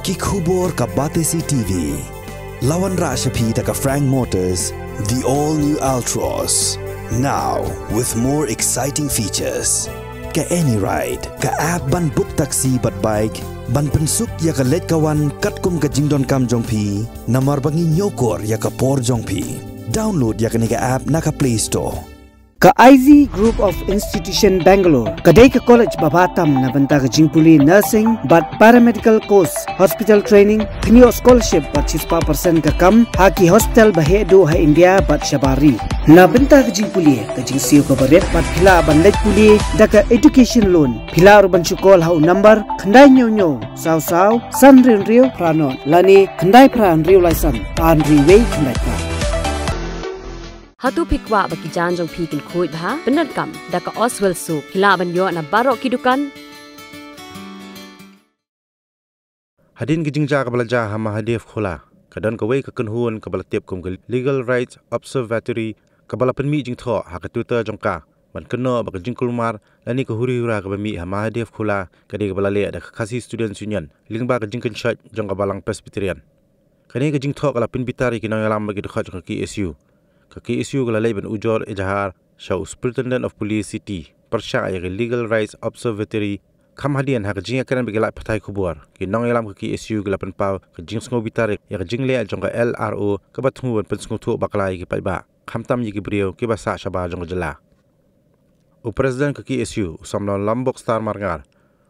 Kick Hubor ka Batesi TV, Lawan Rashapi taka Frank Motors, the all-new Altros. Now, with more exciting features. Ka Anyride, ka app ban book taxi bat bike, ban pensuk ya ka let kawan katkum ka jingdon kam jongpi, namar bangi nyokor ya ka por jongpi. Download ya ka app na ka Play Store. ka IZ Group of Institution Bangalore kadai ka college babatam na banta ka jingpuli nursing but paramedical course hospital training khniyo scholarship but chispa person ka kam ha ki hostel bahe do ha India but shabari na banta ka jingpuli ka jing siyo ka baret but phila bandai puli da ka education loan phila ru banchu call hau number khandai nyo nyo sao sao san rin rio prano lani khandai pra an rio lai san an rio wei khandai pra hatu pikwa baki janjong pikin kin khuit bha benat kam da oswell soup khila ban yo na barok ki dukan hadin gijing ja ka balaja ha mahadev khola kadan ka wei ka kun huon ka bal tep kum legal rights observatory ka bal pan mi jing tho ha ka tu ta jong ka man ka no ba jing kulmar la ni ka huri hura ka mi ha mahadev khola ka de ka bal le da khasi students union ling ba ka jing kin shot jong ka balang presbyterian ka ne ka jing tho ka la pin bitari ki no yalam ba ki dkhaj ka ki su Kaki isu issue gala leben ejahar sha superintendent of police city parsha ay legal rights observatory kham hadian ha jinga karan bigla phatai khubuar ki nong elam ki issue gala pau ka jing sngo bitare ya jing le jong lro ka bathu wan pan sngo thu baklai ki paiba kham tam yi ki brio ki ba sa shaba jong jala u president ka ki issue samlo lambok star margar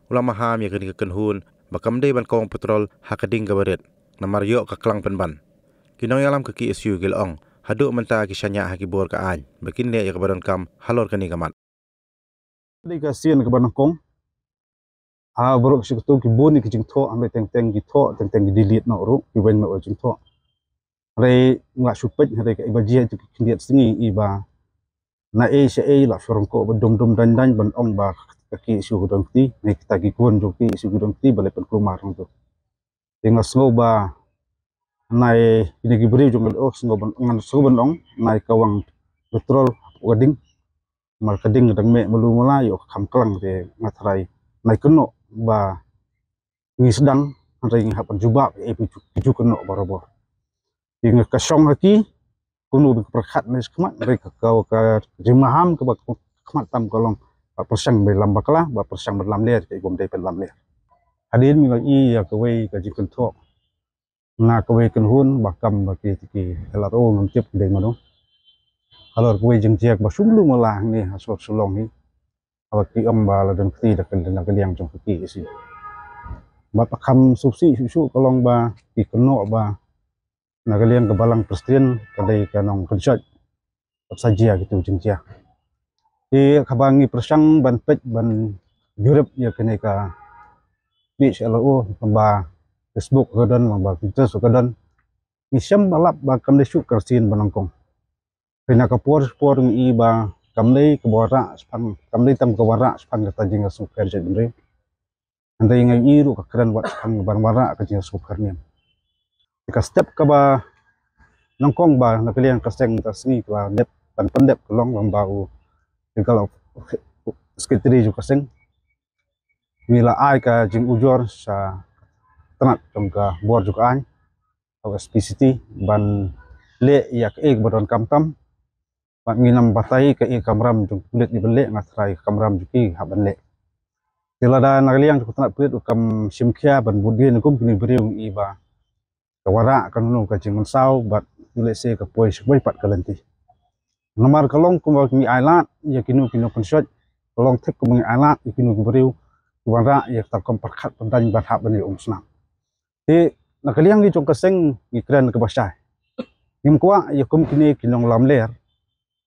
ulama ham ya gani ka kan hun bakam dei ban kong petrol ha ka ding gabaret namar yo ka klang pan ban ki nong elam ki issue gil ong Haduk manta kisanya shanya ha ki bor ka aj bekin le ye kabaron kam halor kani kamat le ka sin kabaron kong a bro shi tu ki bo ni ki jing tho ambe teng teng gi tho teng teng gi delete no ru ki wen no jing tho re nga shu pe re ka ibal ji ha ki kliet singi i ba na e sha e la shorong ko ba dum dum dan dan ban ong ba ka ki shu hu dong ti ne ki ta gi kun ju ki shu gi dong ti ba pen ku mar ru tu ba nai ini gibri jo ngal oh sungo ban ngan sungo ban dong nai kawang betrol wedding keding dang me mulu mula yo kam kelang de ngatrai nai keno ba ngi sedang ngatrai ngi hapan juba e pi pi keno barobo ingat kasong haki kuno bi perkat nai skmat nai ka kaw ka jimaham ka kmat tam kolong ba persang be lambakla ba persang berlam le ke gom de pen lam le hadin ngi i ya kawai jikun thok nga kwe kan hun ba kam ba ki ki la ro ngam chep de ma no alor kwe jing chek ba sum lu ma ni ha sulong ni ba ki am ba la dan ti da kan da ka liang chong ki si ba pa kam su si su su ka long ba ki ka no ba na ka liang ka balang pristin ka dai ka nong kan chat ba sa jia ki tu jing chia ki ka ba ngi prasang ban pet ban europe ya ka ne ka beach alo ba Facebook ke dan mabar Twitter suka dan misem balap ba kamle syuk kersin banongkong. Pina kapur spor ngi ba kamle ke wara span kamle tam ke wara span ke tajing ke super jet ndri. Ande inga iru ke keren wat span ke barang wara ke jing super ni. Ika step ke ba nongkong ba na pilihan kaseng ta sini ke ba dep pan pendep ke long lang bau. Ika lo sekretari ju kaseng. Mila ai ka jing ujor sa tenak tongka buar juga any atau SPCT ban le ia ke ik badan kamtam pat nginam batai ke ik kamram jung kulit belik ngasrai kamram juki hab ban le sila da nagliang juk tenak pulit ukam simkia ban budi nukum kini beriung iba kawara akan nunung ke jingun saw bat nulik se ke poy sepoy pat kalenti ngamar kalong kumwa kini ailat ia ya kinu kinu konsyot kalong tek kum kini ailat ia ya kinu kubariu kubanra ia tak kumperkat pentanyi bat hab ban le ti liang gi chongkaseng gi kren ke basai nim kwa yakum kini kinong lamler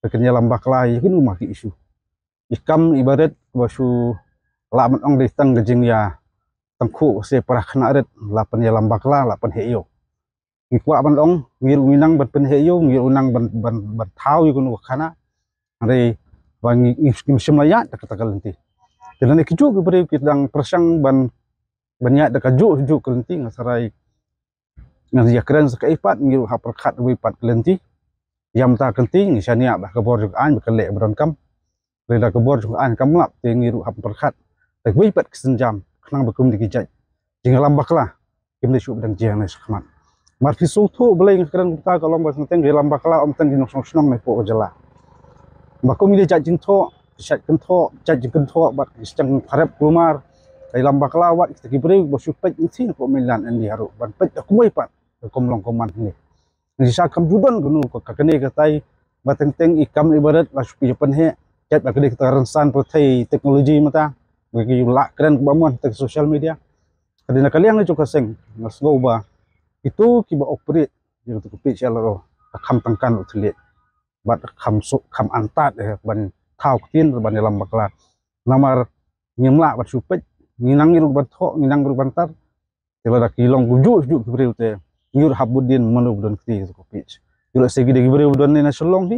kekenya lambak lai ya kin umak ti isu ikam ibaret basu lamat ong de tang gejing ya tangku se parakna ret lapan ya lambak la lapan heyo gi kwa ban ong ngir uminang ban pen heyo ngir unang ban ban ban thau yakun khana re wangi ngi simlaya tak takalenti dan ini kicu kita yang persang ban banyak dekat juk juk kelenti ngasarai ngan dia keren sekaipat ngiru ha perkat ipat kelenti yang ta kenting sania bah kebor juk an bekelek berangkam lela kebor juk an kam lap te ngiru ha perkat tek ipat kesenjam kenang bekum dikijak jing lambak lah kim de syuk bedang jiang nes eh, khamat marfi sultu belai ngakeran kita kalau mbak senteng dia lambak lah om teng di nosong senong mepo ojala bakum ini jajin to jajin to jajin to bak istang harap kumar tai lambak kelawat kita ki beri bo supet di sini ban pet aku mai pan ko melong ko man ni ni sa kam juban gunu ko ka kene ka tai ba teng teng ikam ibarat la supi pan he cat ba kene kita ransan pro teknologi mata ngi ki la keren ko bamon tek social media kadina kalian ni cuka seng ngas go ba itu ki ba operate jeng tu ko pit shallo kam tangkan utlet bat kam su kam antat eh, ban thau ktin ban lamba kelawat namar nyemla bat supet nginang iru bantho nginang iru bantar tiba tak hilang gujo gujo kibre ute iru habudin manu budan kiti itu kopi iru segi dek kibre budan ni nasi long ni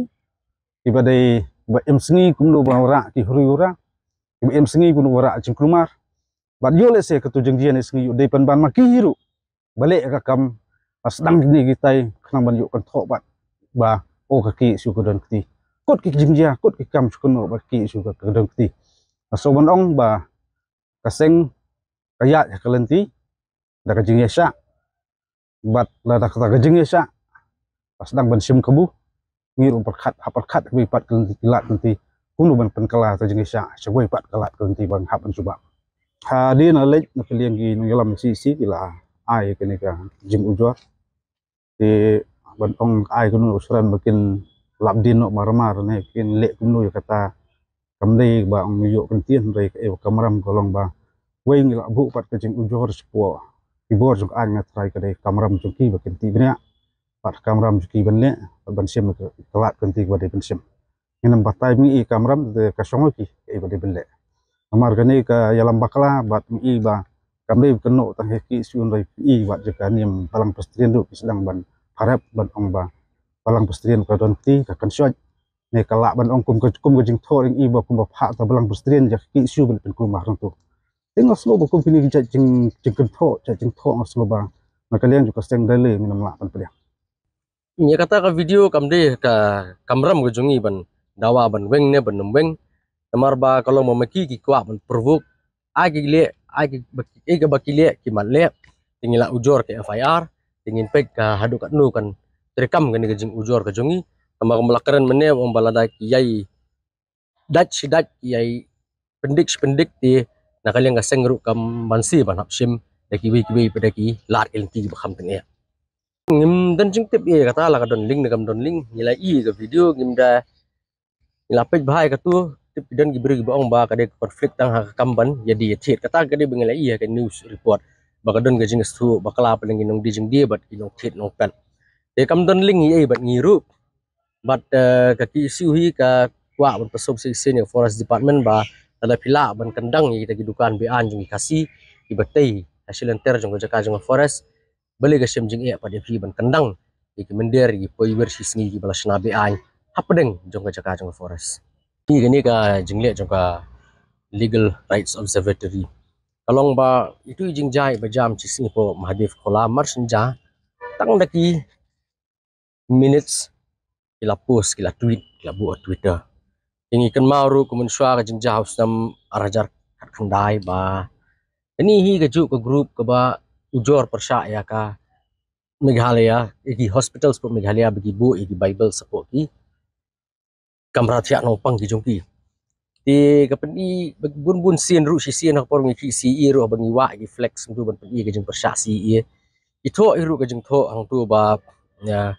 tiba dek tiba emsengi kumdo bawara ki huru hura tiba emsengi kumdo bawara cing kumar bat yo le se ketujeng jian esengi ude pan ban maki hiru balik ke kam asdang ni kita kena ban yuk kentok bat ba Oh kaki suku dan kiti kot ki jingja ah, kot ki kam bat ro kaki suku dan kiti asoban ong bah kaseng kaya kelenti da kajing yesa bat la da kata kajing yesa pas dang ban sim kebu ngiru perkat haperkat bi pat kelenti kilat nanti kuno ban pen kala ta jing yesa sewai pat kelenti ban hap ban subak ha di na lek na kelieng gi nu yalam si si kila ai kene ka jing ujwa di ban ong ai kuno usran makin labdin no marmar ne kin lek kuno kata kamde ba ang yo kentien re e kamaram golong ba weng la bu pat kencing ujor sepo ibor jung anya trai kade kamaram jung ki ba kenti bne pat kamaram jung ki bne ban sim kelat kenti ba de ban sim ngenem batai mi i kamaram de kasongo ki e ba de bne amar gane ka yalam bakla bat mi i ba kamde keno tang heki siun re i ba jekani palang pestrian do pisdang ban harap ban ong ba palang pestrian kadon ti ka kan syoj ne kala ban ong kum kum ko jing thoring i ba kum pha ta blang bustrien ja ki siu ban pen kum harang to ting aslo ba kum pini ja jing jing kum tho ja jing tho aslo ba ma kalian juga steng dale min nam la pan pria ni kata ka video kam de ka kamram ko jung ban dawa ban weng ne ban nam weng tamar ba kalau mo meki ki kwa ban provok agi le agi baki e ga baki le ki man le tingila ujor ke fir tingin pek ka hadu kat nu kan terekam gani ke jing ujor ke jungi amar melakaran mene om baladak yai dat sidat yai pendik pendik ti nakalian gaseng ruk kam bansi banap sim deki wi kwi pada ki lar elti ba kham tenia ya. ngim dan jing tip e kata la kadon link nakam don link nila i ga video ngim da nila pej bhai ka tu tip dan gibri gibo ong ba kadek konflik tang ha kamban jadi ya ya tit kata gade bengela i ka news report ba kadon ga jing su ba kala pelingin ong di jing di bat inong tit nong pen de kam don link i e bat ngirup but uh, ka ki siu hi ka kwa ban pasop si senior forest department ba tala pila ban kandang ni tagi dukan bi an jung kasi ki batai asilan ter jung jaka jung forest bale ga sim jing e pa de fi ban kandang ki mender gi poi ber si sngi gi balashna bi ai hapdeng jung jaka jung forest ni ga ka jingle jung ka legal rights observatory kalong ba itu jing jai ba jam chi sing po mahadev khola marsinja tang daki minutes kila post kila tweet kila buat twitter yang ikan maru kumun suara jenjah usnam arajar kandai ba ini hi keju ke grup ke ba ujur persyak ya ka Meghalaya, igi hospital sepuk Meghalaya, bagi bu, igi Bible sepuk ki. Kamera tiak nopang ki jongki. Di kapan ni, bagi bun-bun sien ruk si sien, aku porong iki si iru, bagi wak, igi flex, tu bantan iya kejeng persyak si iya. Itu iru kejeng to, hang tu ba, ya,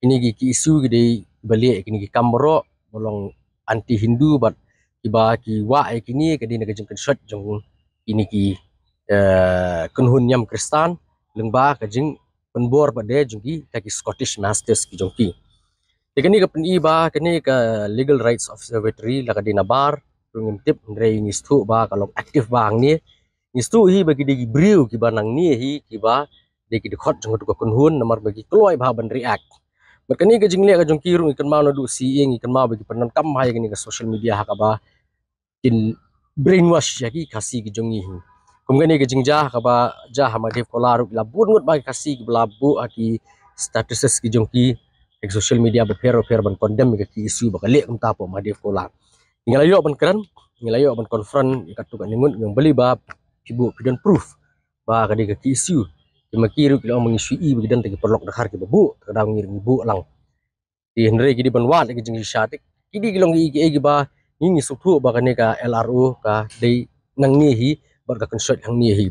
ini gigi isu gi beli ini gigi kamro bolong anti hindu bat iba ki wa ini ke dei nega jengken shot jeng ini gi eh kunhun nyam kristan lengba ke jeng penbor pada jeng gi ke scottish masters ki jeng ki ke ni ke pen iba kini ni legal rights of observatory la ke dei nabar rungim tip ndrei ni stu ba kalau aktif bang ni ni stu hi bagi de briu ki banang ni hi ki ba dei ki de khot jeng tu ke kunhun nomor bagi keluai ba ban react makani ga jingle ga jong kirung ikan mau nadu si yang ikan mau bagi pernah kam hai ga social media ha kaba kin brainwash ya kasih kasi ga jong ihi kum ni ga jingja ha kaba ja ha madhe kolaru la bur ngut bagi kasi ga labu aki statuses ga jong ki ek social media berfair fair fair ban condemn ga ki isu ba kali kum tapo madhe kolar ingala yo ban keren ingala yo ban confront ikat tukan ngut ngam beli ba ibu pidan proof ba ga ni ki isu Terima kiri kita orang mengisui bagi dan perlok dah kita bu, kadang mengirim bu lang. Di Henry kita benwat lagi jenis syatik. Kini kita orang ikhik ikhik bah, ini suku bahkan ni ka LRU kah day nang nihi berka konsert nang nihi.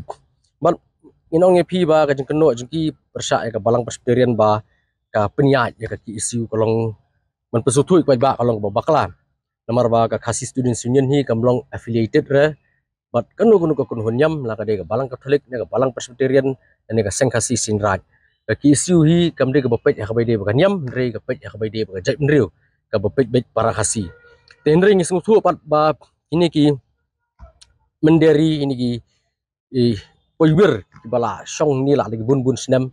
Mal ini orang ngepi bah kajeng keno jengki persa ya ka balang persperian bah kah penyat ya ka isu kalau man pesutu ikwai bah kalong bakla. Nomor bah ka kasih student union hi kamlong affiliated lah. Bat keno keno kah kunhun lah kah day ka balang katolik ya ka balang persperian ane ka seng khasi sin rat ka ki siu hi kam de ka bapet ya khabai de ba nyam re ka pet ya khabai de ba jai mriu ka bapet bet para khasi ten ring sing thu pat ba ini ki mendari ini ki i eh, oiber bala song ni la lagi bun bun sinam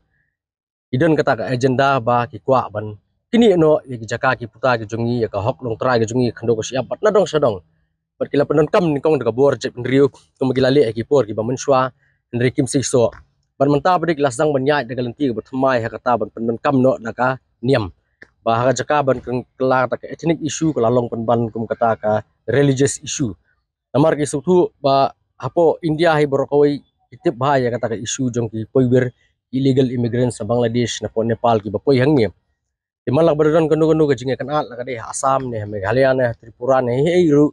idon kata ka agenda ba ki kwa ban kini no ya ki jaka ki puta ki jungi ya ka hok long trai ki jungi khando ko siap pat na dong sadong pat kila penon kam ni kong de ka bor jai mriu kum gilali ki por ki ba menswa ndri kim so ban menta bedik lasang banyak da galenti ke bertemai ha kata ban pen kam no da ka niam ba ha jaka ban keng kelar ta ethnic issue ke lalong kata ka religious isu. namar ke sutu ba india hai berokoi itip ba ya kata ka issue jong ki poiwer illegal immigrants bangladesh dan nepal Kita boleh poi hangi di malak berdan kenu kenu ke jingai kan al kadai asam ne meghalaya ne tripura ne hei ru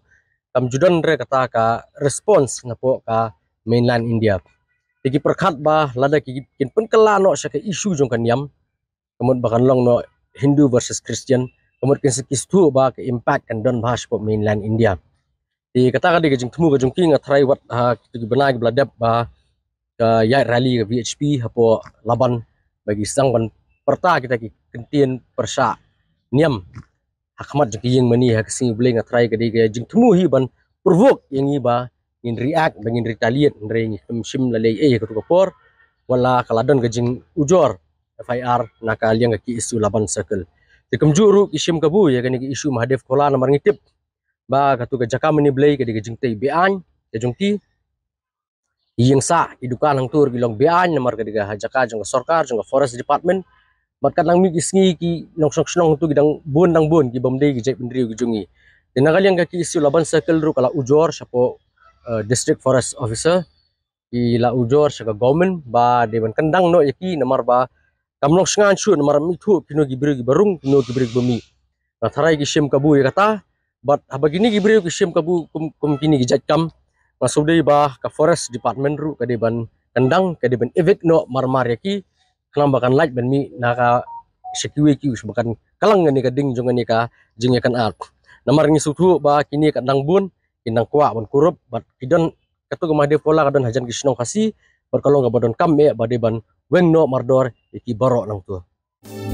kam judan re kata ka response na po ka mainland india tigi perkhat ba lada ki kin pun kala no sake isu jong kan yam kemot bakan long no hindu versus christian kemot kin sik istu ba ke impact kan don bahasa po mainland india Ti kata kali ah, ah, ke jing thumu ke jungki nga thrai wat ha tigi bana ke bladap ba ka ya rally ke vhp hapo laban bagi sang ban perta kita ki kentien persa niam akhmat jing yeng mani ha sing bleng ah, thrai ke di ke jing thumu hi ban provoke yang ini bah in react bangin retaliate ring tum sim la lei e ko por wala kaladon ga jing ujor fir nakal yang ki isu laban circle de kum juru isim kabu ya kan, gani isu mahdev kola nomor ngitip ba ka tu ga jaka mani blei ga de jing tei bian ga jung ti yang sa idukan hang tur gilong bian nomor ga de ga hajaka jung ga sorkar jung forest department bat kan nang mi gisngi ki nong sok snong tu gidang bon nang bon ki bomde ki jek pendri ki jungi dan kali yang kaki isu laban circle ru kala ujor siapa Uh, district forest officer di La Ujor sega government ba Dewan Kendang no yaki namar ba kamlong sengan shu nomor mitu kino gibri gibarung kino gibri gibumi na tharai gi shim kabu yakata bat haba gini gibri shim kabu kum kum kini gi jakam masudai ba ka forest department ru ka Dewan Kendang ka Dewan Evik no marmar yaki kelambakan light ben mi na ka security us bukan kalang ngani ka ding jongani ka jingakan art nomor ngi sutu ba kini kandang bun inang kuak ban kurup bat kidon ketu gumah de pola kadon hajan kisno kasih berkalong gabadon kam me ya, bade ban wengno mardor iki barok nang tua. Mm -hmm.